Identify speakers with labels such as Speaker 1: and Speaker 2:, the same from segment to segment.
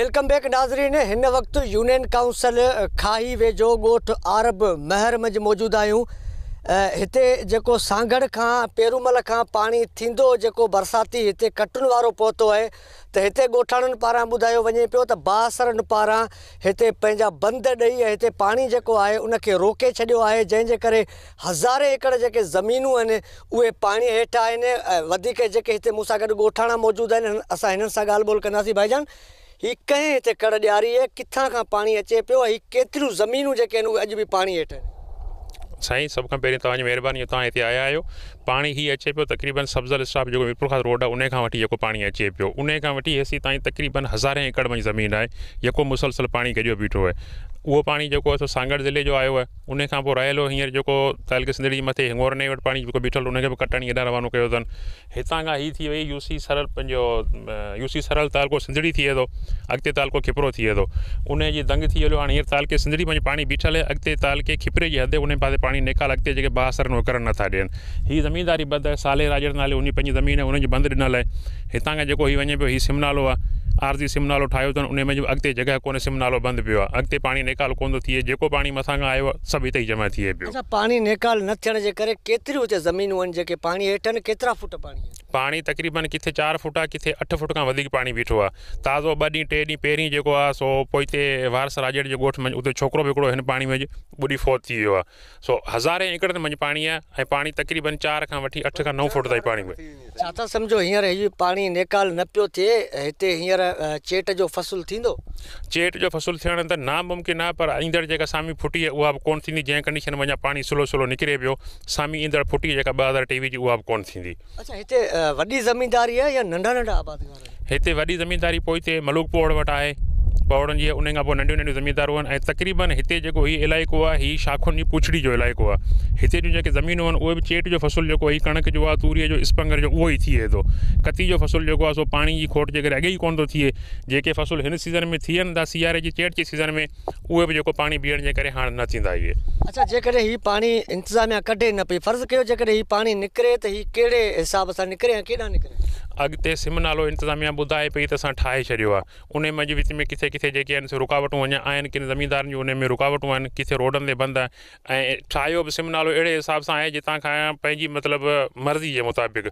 Speaker 1: Welcome back नाज़रीन इन वक्त union council खाई वेझो गोठ अरब महर में मौजूद आहियूं ऐं जो जेको का पेरूमल का पानी थी जो बरसाती इतने कटुनि वारो पहुतो आहे त हिते ॻोठाणनि पारां ॿुधायो वञे पियो त बासरुनि पारां हिते पंहिंजा बंदि ॾेई ऐं हिते पाणी जेको रोके छो है जैसे कर हज़ारे एकड़ जेके जमीनू आहिनि उ पानी हेठा आहिनि वधीक जेके हिते मूंसां गॾु ॻोठाणा मौजूदु आहिनि असां हिननि सां ही कंहिं हिते कर ॾियारी आहे किथां खां पाणी अचे पियो हीअ केतिरियूं ज़मीनूं जेके आहिनि उहे अॼु बि पाणी हेठि
Speaker 2: साईं सभ खां पहिरीं तव्हांजी महिरबानी तव्हां हिते आया आहियो पानी ही अचे पो तक़रीबन सब्ज़ल स्टाफ जो मीरपुर खां रोड आहे उन खां वठी जेको पाणी अचे पियो उन खां वठी हेसिताईं तक़रीबन हज़ारे एकड़ में ज़मीन है जो मुसलसल पानी गॾियो बीठो है वो पानी जो आहे सांगड़ ज़िले जो आयो है उन खां पोइ रहियल हींअर जेको तालके सिंधड़ी मथे हिंगोर वटि पाणी बीठल उनखे बि एडा हेॾां रवानो इतना का ही थी वई यू सी सरल पंहिंजो यू सरल तालको सिंधड़ी थिए थो अॻिते तालको खिपरो थिए थो उनजी दंग थी हलियो हाणे हींअर तालके सिंधड़ी पंहिंजो पाणी बीठल आहे अॻिते तालके खिपरे जी हद उन पासे पानी निकाल अॻिते जेके बासरनि उहो करणु नथा ॾियनि ज़मीन ज़मीदारी बद साले नाले उन पंहिंजी ज़मीन हुननि जी बंदि ॾिनल आहे हितां खां जेको हीउ वञे पियो हीउ आरज़ी सिम नालो ठाहियो अथनि उन में जो अॻिते जॻह कोन्हे सिम नालो बंदि पियो आहे अॻिते पाणी नेकाल कोन थो थिए जेको पाणी आयो सब सभु जमा थे पियो
Speaker 1: अच्छा, पाणी नेकाल न थियण जे करे केतिरियूं हुते ज़मीनूं आहिनि फुट पाणी
Speaker 2: पाणी तक़रीबन किथे चारि फुट आहे किथे अठ फुट खां वधीक बीठो आहे ताज़ो ॿ टे ॾींहं पहिरीं जेको आहे सो पोइ वारस राजेड़ के ॻोठ में उते छोकिरो बि हिकिड़ो हिन में बुढ़ी फौत थी वियो सो हज़ारे एकड़ में पानी आहे ऐं तक़रीबन चारि खां वठी अठ खां नव फुट ताईं में
Speaker 1: छा था सम्झो हींअर हीअ न पियो थिए हिते हींअर
Speaker 2: चेट जो फ़सुलु चेट जो फ़सुलु थियण त नामुमकिन है पर ईंदड़ जेका सामी फुटी है बि कोन थींदी कंडीशन में अञा पाणी सुलो सुलो निकरे पो सामी ईंदड़ फुटी जेका ॿ हज़ार टेवीह जी उहा बि कोन थींदी
Speaker 1: अच्छा हिते या नंढा नंढा आबादी
Speaker 2: हिते वॾी ज़मीनदारी पोइ हिते मलूकपोड़ वटि आहे पावड़नि जी उन खां पोइ नंढियूं नंढियूं ज़मीनदारूं आहिनि ऐं तक़रीबन हिते जेको हीउ इलाको आहे हीउ शाखुनि पुछड़ी जो इलाइक़ो आहे हिते जूं जेके ज़मीनूं आहिनि उहे बि चेट जो फ़सुलु जेको आहे कणक जो आहे जो स्पंगर जो उहो ई थिए कती जो फ़सुलु जेको आहे सो पाणी जी खोट के अगे ही को कोन थो थिए जेके सीज़न में थियनि था सियारे की चेट के सीज़न में उ बि जेको पाणी बीहण जे करे हाणे न थींदा
Speaker 1: अच्छा जेकॾहिं हीउ पाणी इंतिज़ामिया कढे न पई फर्ज़ु कयो जेकॾहिं हीउ पाणी निकिरे त हिसाब से निकिरे ऐं केॾांहुं निकिरे
Speaker 2: अॻिते सिम नालो इंतिज़ामिया ॿुधाए पई त असां ठाहे छॾियो आहे उन मंझि विच में किथे किथे जेके आहिनि रुकावटू अञा कि किन ज़मीनदारनि जूं उन में रुकावटूं आहिनि किथे रोडनि ते बंदि आहे सिम नालो अहिड़े हिसाब से है जिता का पंहिंजी मतिलबु मर्ज़ी के मुताबिक़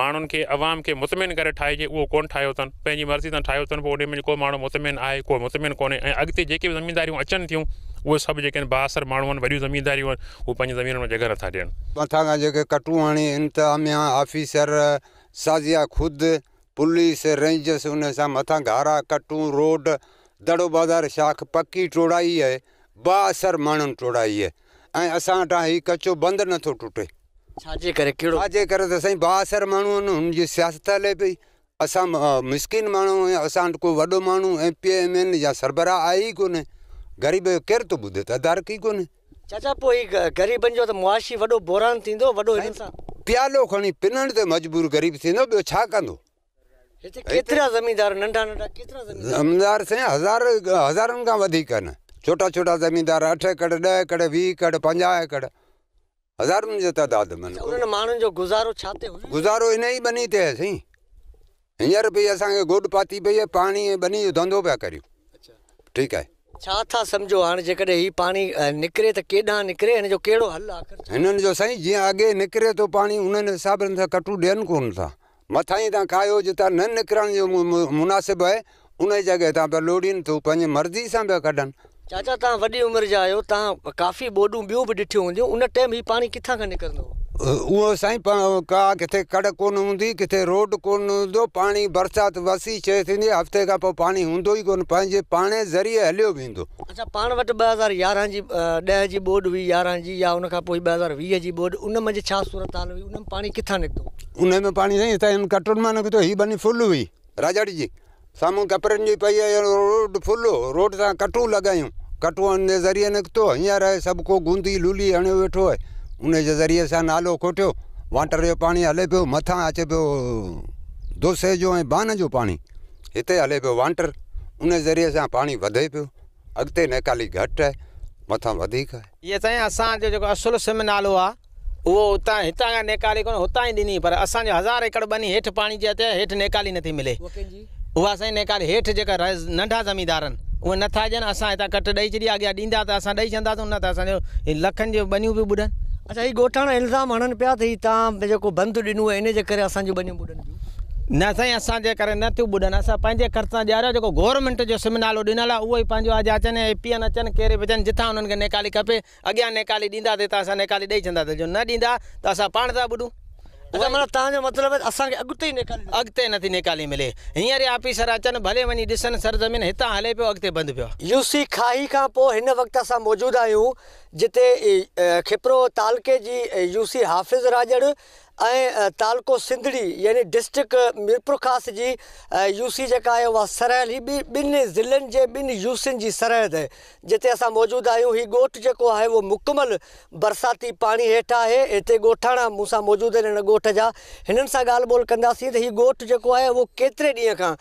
Speaker 2: मानुन के आवाम के मुतमिन करे ठाहिजे उहो कोन ठाहियो मर्ज़ी से ठाहियो अन पोइ में को माण्हू मुतमिन है को मुतमिन कोन्हे ऐं अॻिते जेके बि ज़मीनदारियूं अचनि थियूं उहे सभु जेके बासर माण्हू आहिनि वॾियूं ज़मीनदारियूं आहिनि ज़मीन में जगह ना दियन
Speaker 3: मथां खां जेके कटूं हणी इंतिज़ामिया ऑफिसर साजिया खुद पुलिस रेंजर्स उन सां घारा कटू रोड दड़ो बाज़ार शाख पकी टोड़ाई आहे बासर माण्हुनि टोड़ाई आहे ऐं असां वटां हीउ कचो बंदि नथो टुटे
Speaker 1: छाजे करे करे
Speaker 3: त साईं बासर माण्हू आहिनि सियासत हले पई असां मिसकिन माण्हू ऐं असां को वॾो माण्हू एम पी एम एन या सरबराह आए ई कोन्हे ग़रीब जो केरु थो ॿुधे त
Speaker 1: अदारकी चाचा पोइ जो त मुआशी वॾो बहिरान थींदो प्यालो
Speaker 3: खी पिनण ते मजबूर ग़रीब थींदो ॿियो छा कंदो हिते हज़ार हज़ारनि खां छोटा छोटा जमींदार अठ एकड़ ॾह एकड़ वी एकड़ पंजा एकड़ हज़ारनि जे तइदाद में अच्छा, गुज़ारो इन ई बनी थे सही हिंसर भी भई पाती पई आहे पाणी बनी जो धंधो पिया करियूं अच्छा। ठीकु आहे
Speaker 1: छा था सम्झो हाणे जेकॾहिं पानी निकरे तो त केॾांहुं निकिरे जो कहिड़ो हल आहे
Speaker 3: हिननि जो साईं जीअं अॻे निकिरे थो पाणी उन्हनि हिसाबनि सां कटू ॾियनि कोन था मथां ई खायो जितां न निकिरण जो मुनासिबु आहे उन जगह तां पिया लोड़ीनि थो पंहिंजी मर्ज़ी सां पिया कढनि
Speaker 1: चाचा तव्हां वॾी उमिरि जा आहियो तव्हां काफ़ी ॿोॾूं ॿियूं बि ॾिठियूं हूंदियूं उन टाइम हीउ पानी किथां का निकिरंदो
Speaker 3: उहो साईं का किथे कड़ कोन हूंदी किथे रोड कोन हूंदो पाणी बरसाति वसी शइ थींदी हफ़्ते खां पोइ पाणी हूंदो ई कोन पंहिंजे पाणे ज़रिए हलियो वेंदो
Speaker 1: अच्छा पाण वटि ॿ हज़ार यारहं जी ॾह जी ॿोॾ हुई यारहं जी या उनखां पोइ ॿ हज़ार वीह जी ॿोॾ उन में छा सूरत हाल हुई उन में पाणी किथां निकितो
Speaker 3: उन में पाणी साईं हितां कटुनि मां निकितो हीअ बनी फुल हुई राजाड़ी जी साम्हूं कपड़नि जी पई आहे रोड फुल हो रोड सां कटूं लॻायूं कटूं ज़रिए निकितो हींअर सभु को गूंदी लूली हणे वेठो आहे उन ज़रिए सां नालो खोटियो वांटर जो पाणी हले पियो मथां अचे पियो दोसे जो बान जो पाणी हिते हले पियो वांटर उन ज़रिए सां पाणी वधे पियो अॻिते नेकाली घटि आहे मथां वधीक आहे
Speaker 4: इहे साईं असांजो सिम नालो आहे उहो उतां हितां खां नेकाली कोन हुतां
Speaker 1: ई ॾिनी पर असांजो हज़ार एकड़ बनी हेठि पाणी जे अचे नेकाली नथी मिले उहा साईं नेकाली हेठि जेका नंढा ज़मीदार आहिनि उहे नथा ॾियनि असां हितां कट ॾेई छॾी अॻियां ॾींदा त असां ॾेई छॾंदासीं न त असांजो लखनि जूं बनियूं बि ॿुॾनि अच्छा हीउ गोठाणा इल्ज़ाम हणनि पिया त हीउ तव्हां जेको बंदि ॾिनो हिन जे करे असांजी ॿियूं ॿुधनि न साईं असांजे करे नथियूं ॿुॾनि असां पंहिंजे ॾियारियो जेको गवर्नमेंट जो सिम नालो ॾिनल आहे उहो ई पंहिंजो अॼु अचनि पी एन अचनि केरे बि अचनि जिथां हुननि खे नेकाली खपे अॻियां नेकाली ॾींदासीं त असां नेकाली ॾेई छॾंदासीं जो न ॾींदा त असां पाण मतिलबु तव्हांजो मतिलबु असांखे नथी निकाली मिले हींअर ऑफिसर अचनि भले वञी ॾिसनि सरज़मीन हितां हले पियो बंदि पियो युसी खाई खां पोइ हिन वक़्तु असां मौजूदु आहियूं जिते खिपरो तालके जी यूसी हाफ़िज़ राजड़ ऐं तालको सिंधड़ी यानी डिस्ट्रिक्ट ख़ास जी यूसी जेका आहे उहा सरहद हीअ ॿिनि ज़िलनि जे ॿिनि जी सरहद जिते असां मौजूदु आहियूं हीउ ॻोठु जेको आहे उहो मुकमल बरसाती पाणी हेठि आहे हिते ॻोठाणा मूंसां मौजूदु आहिनि हिन ॻोठ जा हिननि सां ॻाल्हि ॿोल कंदासीं त इहो ॻोठु जेको आहे उहो केतिरे ॾींहं खां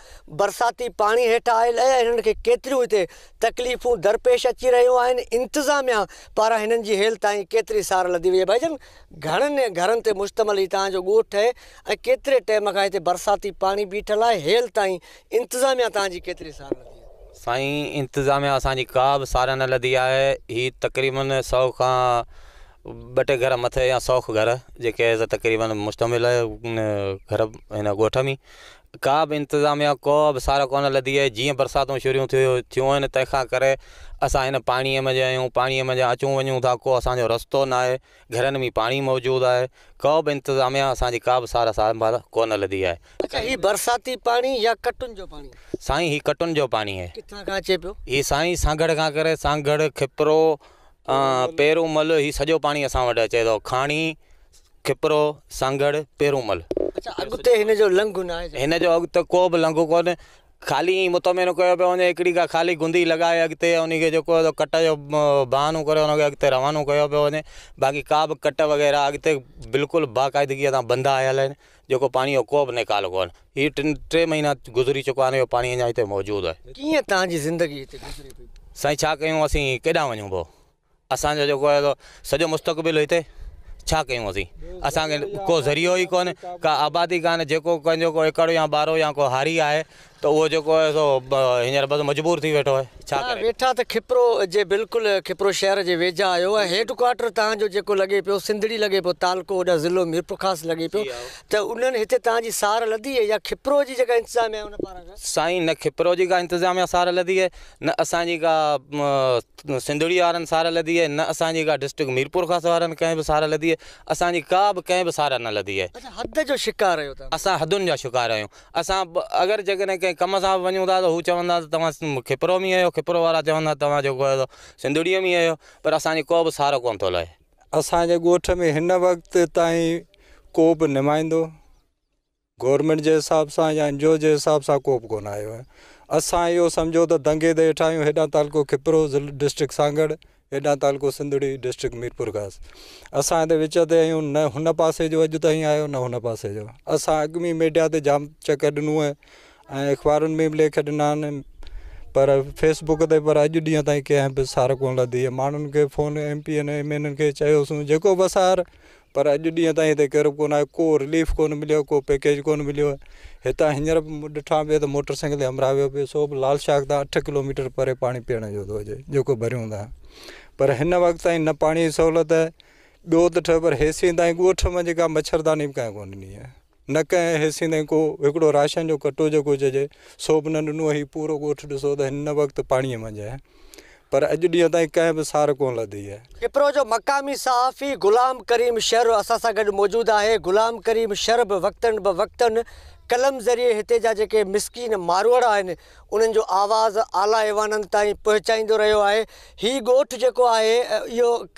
Speaker 1: बरसाती पाणी हेठां आयल ऐं हिननि खे केतिरियूं हिते तकलीफ़ूं दरपेश अची रहियूं आहिनि इंतिज़ामिया पारां हिननि जी हेल्थ ताईं केतिरी सार लधी हुई भई घणनि घरनि ते भाई तव्हांजो ॻोठु आहे ऐं टाइम खां हिते बरसाती पाणी बीठल आहे हेल ताईं इंतिज़ामिया तव्हांजी केतिरी साल लधी
Speaker 4: साईं इंतिज़ामिया असांजी का बि सार न लधी आहे तक़रीबन सौ खां ॿ घर मथे या सौख घर जेके तक़रीबन मुश्तमिल आहे घर हिन ॻोठ में का बि इंतिज़ामिया को बि सारा कोन लधी आहे जीअं बरसातूं शुरू थियूं थियूं कर अस करे असां में आहियूं पाणीअ में अचूं वञूं था को असांजो रस्तो न आहे घरनि में पानी मौजूद आहे को बि इंतिज़ामिया असांजी का बि सारा संभाल कोन लधी आहे अच्छा हीउ बरसाती पाणी या
Speaker 1: कटुनि जो पाणी
Speaker 4: साईं हीउ कटुनि जो पाणी आहे किथां खां अचे पियो करे सांगड़ खिपरो अं, पेरूमल ही सॼो पानी असां वटि अचे थो खाणी खिपरो सांगड़ पेरूमल अच्छा जो लंघु न आहे हिन को ख़ाली मुतमेन कयो का ख़ाली गुंदी लगाए अॻिते उनखे तो कट जो अं, बहानो करे हुनखे अॻिते रवानो बाक़ी का बि कट वग़ैरह अगत बिल्कुल बाक़ायदगी बंद बंदा आयल आहिनि जेको पाणी को बि निकाल कोन हीअ टिनि टे महीना गुज़री चुको आहे हिन जो पाणी अञा हिते मौजूदु आहे
Speaker 1: कीअं तव्हांजी ज़िंदगी हिते
Speaker 4: साईं छा कयूं असीं केॾांहुं असो जेको आहे तो सॼो मुस्तक़बिल हिते छा को ज़रियो ही कोन्हे का आबादी कान्हे जेको कंहिंजो को एकड़ या ॿारहों या को हारी आहे तो वो जेको आहे सो हींअर बसि मजबूर थी वेठो आहे छा करे
Speaker 1: वेठा त खिपरो जे बिल्कुलु खिपरो शहर जे वेझा आयो आहे हेड क्वार्टर तव्हांजो जेको लॻे पियो सिंधड़ी लगे पियो तालको ओॾा ज़िलो मीरपुर खास लगे पियो त उन्हनि हिते तव्हांजी सार लधी है या खिपरो जी जेका इंतिज़ाम आहे उन
Speaker 4: पारां साईं न खिपरो जी का इंतिज़ाम आहे सार लधी है न असांजी का सिंधड़ी वारनि सार लधी है न असांजी का डिस्ट्रिक्ट मीरपुर खास वारनि कंहिं बि सार लधी असा असांजी का भी कंहिं भी सार न लधी आहे हद जो शिकार आहियो असां हदुनि जा शिकार आहियूं अगर अगरि जेकॾहिं कंहिं कम सां वञूं था त हू चवंदा त तव्हां खिपरो बि आहियो खिपरो वारा चवंदा तव्हां जेको सिंधड़ीअ में आहियो पर असांजो को बि सारो कोन थो लहे
Speaker 5: असांजे ॻोठ में हिन वक़्तु ताईं को बि निमाईंदो गवर्मेंट जे हिसाब सां या एन जी ओ जे हिसाब सां को बि कोन आयो आहे असां इहो सम्झो त दंगे ते वेठा आहियूं हेॾा तालको खिपरो डिस्ट्रिक्ट सांगड़ हेॾा तालको सिंधुड़ी डिस्ट्रिक्ट मीरपुर घास असां हिते विच ते आहियूं न हुन पासे जो अॼु ताईं आयो न हुन पासे जो असां अॻु में मीडिया ते जाम चकर ॾिनो आहे ऐं अख़बारुनि में बि लेख ॾिना आहिनि पर फेसबुक ते पर अॼु ॾींहं ताईं कंहिं बि सार कोन लॻी आहे माण्हुनि खे फ़ोन एमपीअ एम एन एन खे चयोसीं जेको बि सार पर अॼु ॾींहं ताईं हिते केरु बि कोन आहे को रिलीफ कोन मिलियो को पैकेज कोन मिलियो आहे हितां हींअर ॾिठा बि त मोटर साइकिल ते हमराह सो बि लाल शाख तां अठ किलोमीटर परे पाणी पीअण जो थो अचे जेको भरियूं था पर हिन वक़्तु ताईं न पाणीअ जी सहुलियत ॿियो त ठह पर ताईं में जेका मच्छरदानी बि कंहिं कोन न कंहिं हिसे ताईं को हिकिड़ो राशन जो कटो जेको चइजे बि न ॾिनो हीउ पूरो ॻोठु ॾिसो त हिन वक़्तु पाणीअ मंझि आहे पर अॼु ॾींहं ताईं कंहिं बि सार कोन लधी आहे
Speaker 1: किप्रो जो मक़ामी सहाफ़ी गुलाम करीम शर असां सां गॾु मौजूदु आहे गुलाम करीम शर बि वक़्तनि वक़्तनि ब कलम ज़रिए हिते जा जेके मारवाड़ आहिनि उन्हनि जो आवाज़ु आला ऐवाननि ताईं पहुचाईंदो रहियो आहे हीउ ॻोठु जेको आहे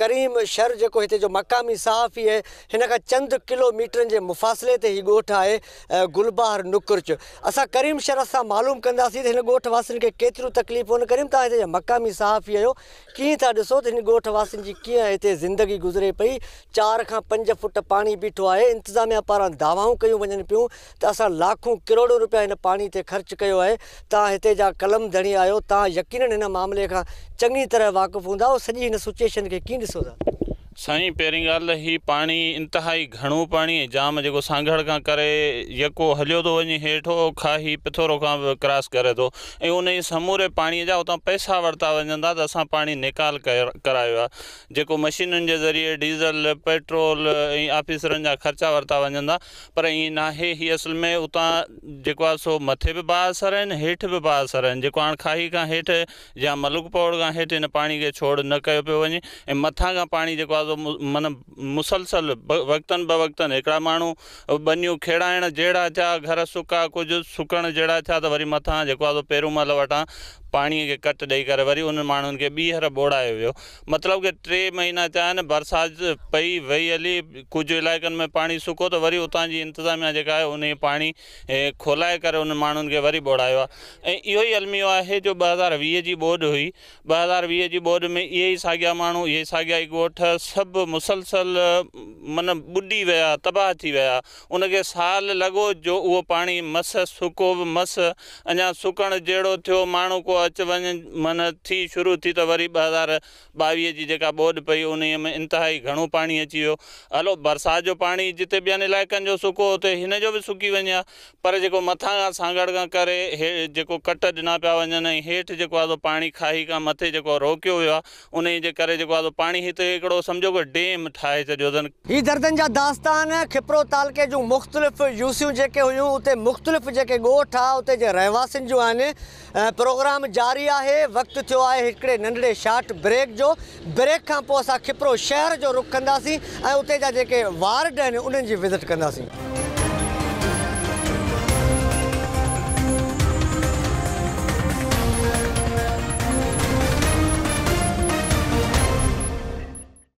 Speaker 1: करीम शहर जो इतने जो मक़ामी सहाफ़ी है इनका चंद किलोमीटर के मुफ़ासिले ते हीउ ॻोठु आहे गुलबार नुकुरच असां करीम शहर से मालूम कह त हिन ॻोठ वासियुनि खे केतिरियूं करीम तव्हां हिते मक़ामी सहाफ़ी आहियो कीअं था ॾिसो त हिन ॻोठ वासियुनि जी कीअं ज़िंदगी गुज़रे पी चार पंज फुट पानी बीठो है इंतजामिया पारा दावाओं क्यों वञनि पियूं त असां लाखों करोड़ों रुपया इन पानी से खर्च किया है तव्हां हिते जा कलम धणी आहियो तव्हां इन मामले का चंगी तरह वाक़ुफ़ु हूँ सॼी हिन सिचुएशन खे कीअं
Speaker 6: साईं पे ॻाल्हि हीउ पाणी इंतिहाई घणो पाणी आहे जाम जेको सांगड़ खां करे यको हलियो थो वञे हेठो खां ही पिथोरो खां क्रॉस करे थो उन ई समूरे पाणीअ जा उतां पैसा वरता वञनि था त असां निकाल कर करायो आहे जेको मशीनुनि ज़रिए डीज़ल पेट्रोल ऐं ऑफिसरनि ख़र्चा वरता वञनि पर ईअं न आहे हीअ में उतां जेको आहे सो मथे बि बासर आहिनि हेठि बि बासर आहिनि जेको हाणे खाही खां हेठि या मलुक पौड़ खां हेठि हिन पाणी छोड़ न कयो पियो वञे ऐं मथां खां पाणी माना मुसलसल वक़्तनि ब वक़्तनि हिकिड़ा माण्हू ॿनियूं खेॾाइण जहिड़ा थिया घर सुका कुझु सुकण जहिड़ा थिया त वरी मथां जेको आहे पहिरियों महिल पानी के कट ॾेई करे वरी उन्हनि माण्हुनि खे ॿीहर ॿोड़ायो वियो मतिलबु की टे महीना थिया बरसात बरसाति पई वई हली कुछ इलाक में पानी सुको तो वरी उतां की इंतजामिया जेका आहे उन पाणी खोलाए करे उन माण्हुनि खे वरी ॿोड़ायो आहे ऐं अलमियो आहे जो ॿ हज़ार वीह जी ॿोॾि हुई ॿ हज़ार वीह जी ॿोॾि में ये ही साॻिया मू इहे साॻिया ई ॻोठ मुसलसल मन बुडी वह तबाह थी विया उनखे साल लगो जो उहो पानी मस सुको मस अञा सुकणु जड़ो थियो माण्हू को अचु वञु माना थी शुरू थी तो वरी ॿ हज़ार ॿावीह जी जेका ॿोॾि पई उन में इंतिहाई घणो पाणी अची वियो हलो बरसात जो पानी जिते ॿियनि इलाइक़नि जो सुको हुते हिन जो बि सुकी वञे पर जेको मथां खां करे हे कट ॾिना पिया वञनि ऐं हेठि जेको पानी पाणी खाई खां मथे जेको आहे रोकियो उन जे करे जेको को डेम ठाहे छॾियो अथनि
Speaker 1: ही दर्दनि दास्तान खिपरो तालके जूं मुख़्तलिफ़ यूसियूं जेके हुयूं मुख़्तलिफ़ जेके ॻोठ आहे उते जे रहवासियुनि प्रोग्राम जारी आहे वक़्तु थियो आहे नंढड़े शार्ट ब्रेक जो ब्रेक खां खिपरो शहर जो रुख कंदासीं ऐं उते जा जेके वार्ड आहिनि विज़िट कंदासीं